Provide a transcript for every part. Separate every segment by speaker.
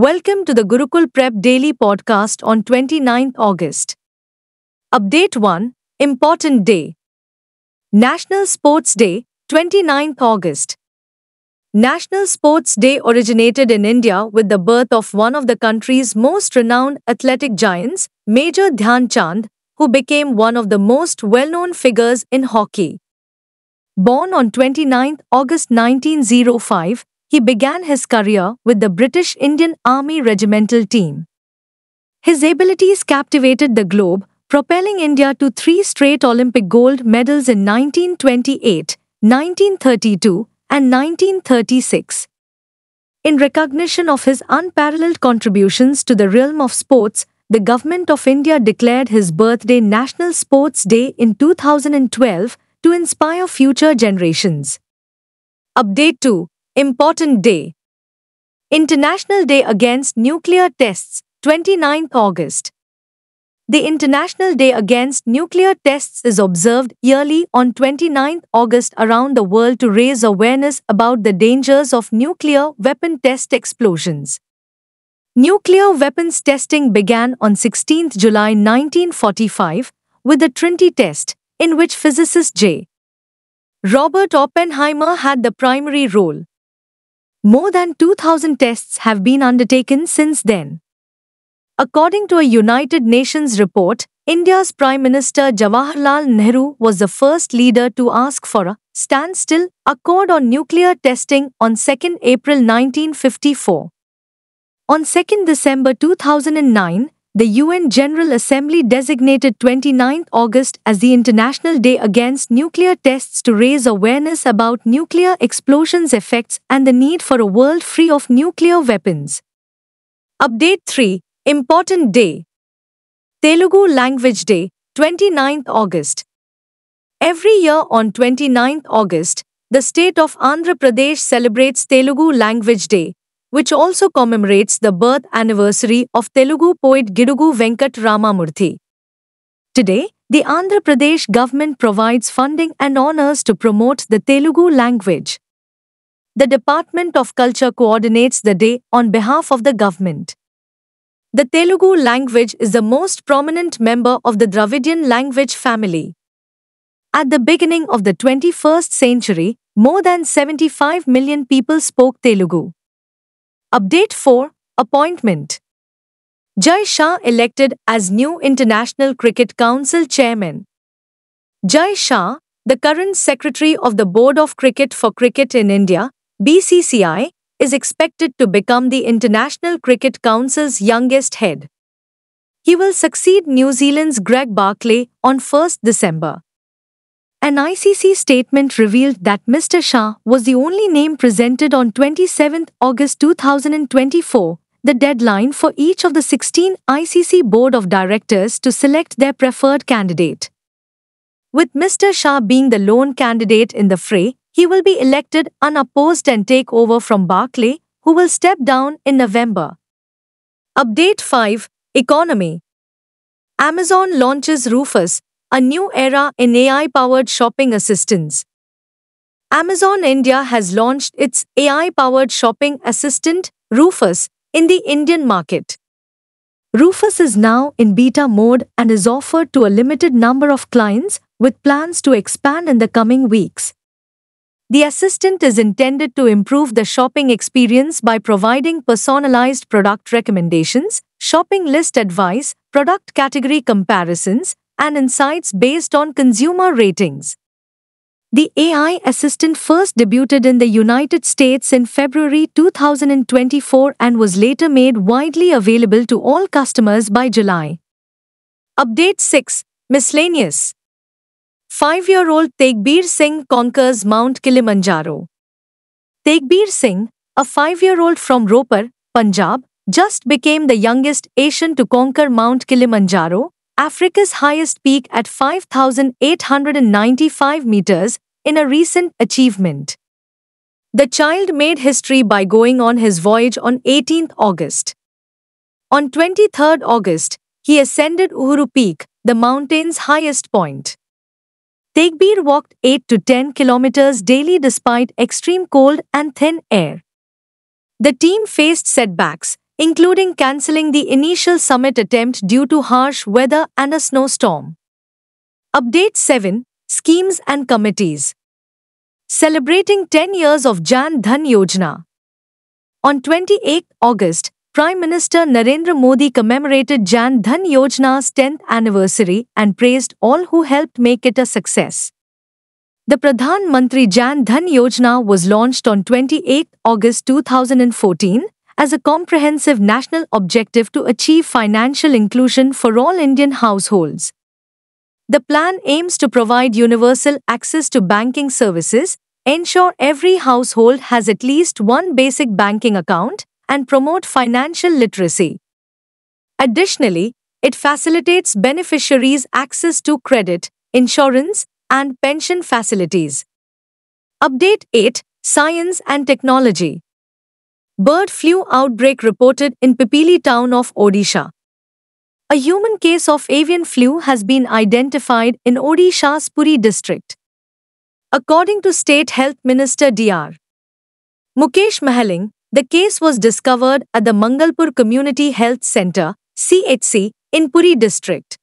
Speaker 1: Welcome to the Gurukul Prep Daily Podcast on 29th August. Update 1 Important Day National Sports Day, 29th August. National Sports Day originated in India with the birth of one of the country's most renowned athletic giants, Major Dhyan Chand, who became one of the most well known figures in hockey. Born on 29 August 1905, he began his career with the British Indian Army regimental team. His abilities captivated the globe, propelling India to three straight Olympic gold medals in 1928, 1932, and 1936. In recognition of his unparalleled contributions to the realm of sports, the Government of India declared his birthday National Sports Day in 2012 to inspire future generations. Update 2 Important Day International Day Against Nuclear Tests, 29 August. The International Day Against Nuclear Tests is observed yearly on 29 August around the world to raise awareness about the dangers of nuclear weapon test explosions. Nuclear weapons testing began on 16 July 1945 with the Trinity test, in which physicist J. Robert Oppenheimer had the primary role. More than 2,000 tests have been undertaken since then. According to a United Nations report, India's Prime Minister Jawaharlal Nehru was the first leader to ask for a standstill accord on nuclear testing on 2 April 1954. On 2 December 2009, the UN General Assembly designated 29 August as the International Day Against Nuclear Tests to raise awareness about nuclear explosions effects and the need for a world free of nuclear weapons. Update 3 Important Day Telugu Language Day, 29 August. Every year on 29 August, the state of Andhra Pradesh celebrates Telugu Language Day, which also commemorates the birth anniversary of Telugu poet Gidugu Venkat Ramamurthy. Today, the Andhra Pradesh government provides funding and honors to promote the Telugu language. The Department of Culture coordinates the day on behalf of the government. The Telugu language is the most prominent member of the Dravidian language family. At the beginning of the 21st century, more than 75 million people spoke Telugu. Update 4 Appointment Jai Shah elected as new International Cricket Council chairman. Jai Shah, the current secretary of the Board of Cricket for Cricket in India, BCCI, is expected to become the International Cricket Council's youngest head. He will succeed New Zealand's Greg Barclay on 1 December. An ICC statement revealed that Mr. Shah was the only name presented on 27 August 2024, the deadline for each of the 16 ICC board of directors to select their preferred candidate. With Mr. Shah being the lone candidate in the fray, he will be elected unopposed and take over from Barclay, who will step down in November. Update 5 Economy Amazon launches Rufus, a new era in AI-powered shopping assistants. Amazon India has launched its AI-powered shopping assistant, Rufus, in the Indian market. Rufus is now in beta mode and is offered to a limited number of clients with plans to expand in the coming weeks. The assistant is intended to improve the shopping experience by providing personalized product recommendations, shopping list advice, product category comparisons, and insights based on consumer ratings. The AI assistant first debuted in the United States in February 2024 and was later made widely available to all customers by July. Update 6 Miscellaneous Five year old Tekbir Singh conquers Mount Kilimanjaro. Tekbir Singh, a five year old from Ropar, Punjab, just became the youngest Asian to conquer Mount Kilimanjaro, Africa's highest peak at 5,895 meters, in a recent achievement. The child made history by going on his voyage on 18th August. On 23rd August, he ascended Uhuru Peak, the mountain's highest point. Takbir walked 8 to 10 kilometers daily despite extreme cold and thin air. The team faced setbacks, including cancelling the initial summit attempt due to harsh weather and a snowstorm. Update 7 Schemes and Committees Celebrating 10 years of Jan Dhan Yojana. On 28 August, Prime Minister Narendra Modi commemorated Jan Dhan Yojana's 10th anniversary and praised all who helped make it a success. The Pradhan Mantri Jan Dhan Yojana was launched on 28 August 2014 as a comprehensive national objective to achieve financial inclusion for all Indian households. The plan aims to provide universal access to banking services, ensure every household has at least one basic banking account, and promote financial literacy. Additionally, it facilitates beneficiaries access to credit, insurance, and pension facilities. Update 8 Science and Technology Bird flu outbreak reported in Pipili town of Odisha. A human case of avian flu has been identified in Odisha's Puri district. According to State Health Minister Dr. Mukesh Mahaling, the case was discovered at the Mangalpur Community Health Center, CHC, in Puri district.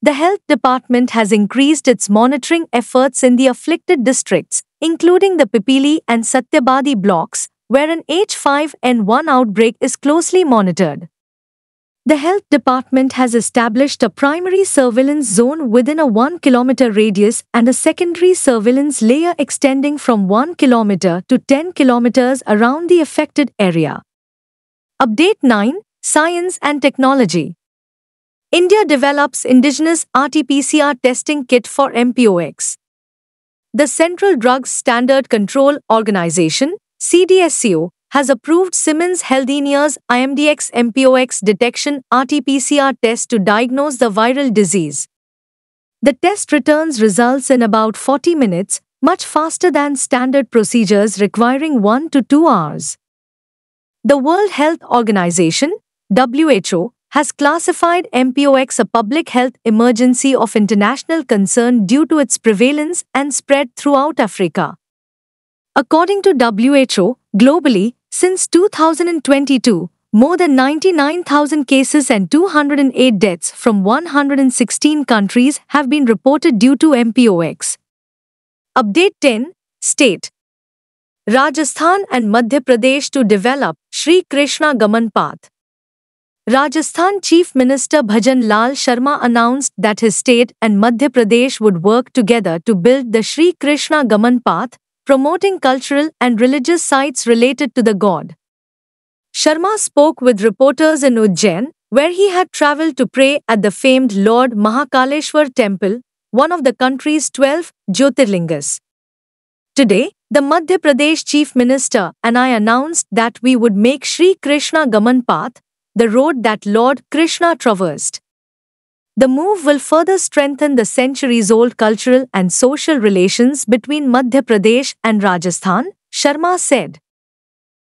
Speaker 1: The health department has increased its monitoring efforts in the afflicted districts, including the Pipili and Satyabadi blocks, where an H5N1 outbreak is closely monitored. The health department has established a primary surveillance zone within a 1 kilometer radius and a secondary surveillance layer extending from 1 kilometer to 10 kilometers around the affected area. Update 9 Science and Technology India develops indigenous RT-PCR testing kit for MPOX. The Central Drugs Standard Control Organization CDSCO has approved Health Healthineers IMDX MPOX detection RT-PCR test to diagnose the viral disease. The test returns results in about 40 minutes, much faster than standard procedures requiring 1 to 2 hours. The World Health Organization, WHO, has classified MPOX a public health emergency of international concern due to its prevalence and spread throughout Africa. According to WHO, globally, since 2022, more than 99,000 cases and 208 deaths from 116 countries have been reported due to MPOX. Update 10 State Rajasthan and Madhya Pradesh to develop Sri Krishna Gaman path. Rajasthan Chief Minister Bhajan Lal Sharma announced that his state and Madhya Pradesh would work together to build the Sri Krishna Gaman path, promoting cultural and religious sites related to the god. Sharma spoke with reporters in Ujjain, where he had traveled to pray at the famed Lord Mahakaleshwar temple, one of the country's 12 Jyotirlingas. Today, the Madhya Pradesh Chief Minister and I announced that we would make Sri Krishna Gaman Path, the road that Lord Krishna traversed. The move will further strengthen the centuries old cultural and social relations between Madhya Pradesh and Rajasthan, Sharma said.